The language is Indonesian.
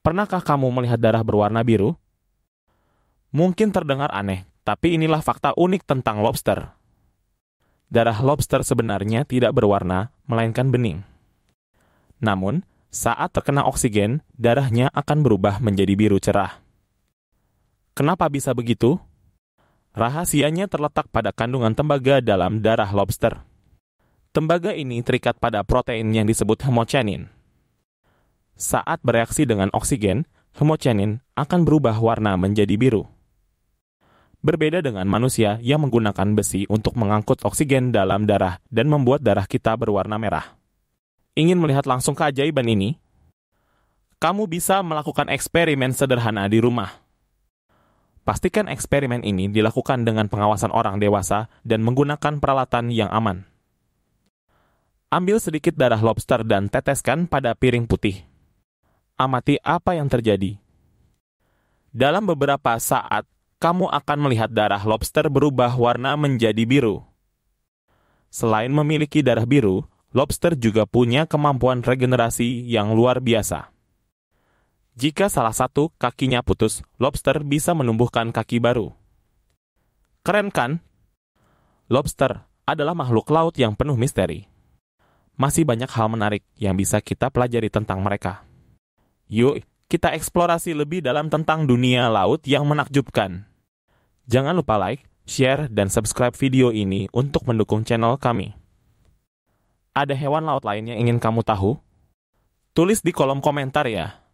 Pernahkah kamu melihat darah berwarna biru? Mungkin terdengar aneh, tapi inilah fakta unik tentang lobster. Darah lobster sebenarnya tidak berwarna, melainkan bening. Namun, saat terkena oksigen, darahnya akan berubah menjadi biru cerah. Kenapa bisa begitu? Rahasianya terletak pada kandungan tembaga dalam darah lobster. Tembaga ini terikat pada protein yang disebut hemocyanin. Saat bereaksi dengan oksigen, hemocyanin akan berubah warna menjadi biru. Berbeda dengan manusia yang menggunakan besi untuk mengangkut oksigen dalam darah dan membuat darah kita berwarna merah. Ingin melihat langsung keajaiban ini? Kamu bisa melakukan eksperimen sederhana di rumah. Pastikan eksperimen ini dilakukan dengan pengawasan orang dewasa dan menggunakan peralatan yang aman. Ambil sedikit darah lobster dan teteskan pada piring putih amati apa yang terjadi. Dalam beberapa saat, kamu akan melihat darah lobster berubah warna menjadi biru. Selain memiliki darah biru, lobster juga punya kemampuan regenerasi yang luar biasa. Jika salah satu kakinya putus, lobster bisa menumbuhkan kaki baru. Keren kan? Lobster adalah makhluk laut yang penuh misteri. Masih banyak hal menarik yang bisa kita pelajari tentang mereka. Yuk, kita eksplorasi lebih dalam tentang dunia laut yang menakjubkan. Jangan lupa like, share, dan subscribe video ini untuk mendukung channel kami. Ada hewan laut lain yang ingin kamu tahu? Tulis di kolom komentar ya.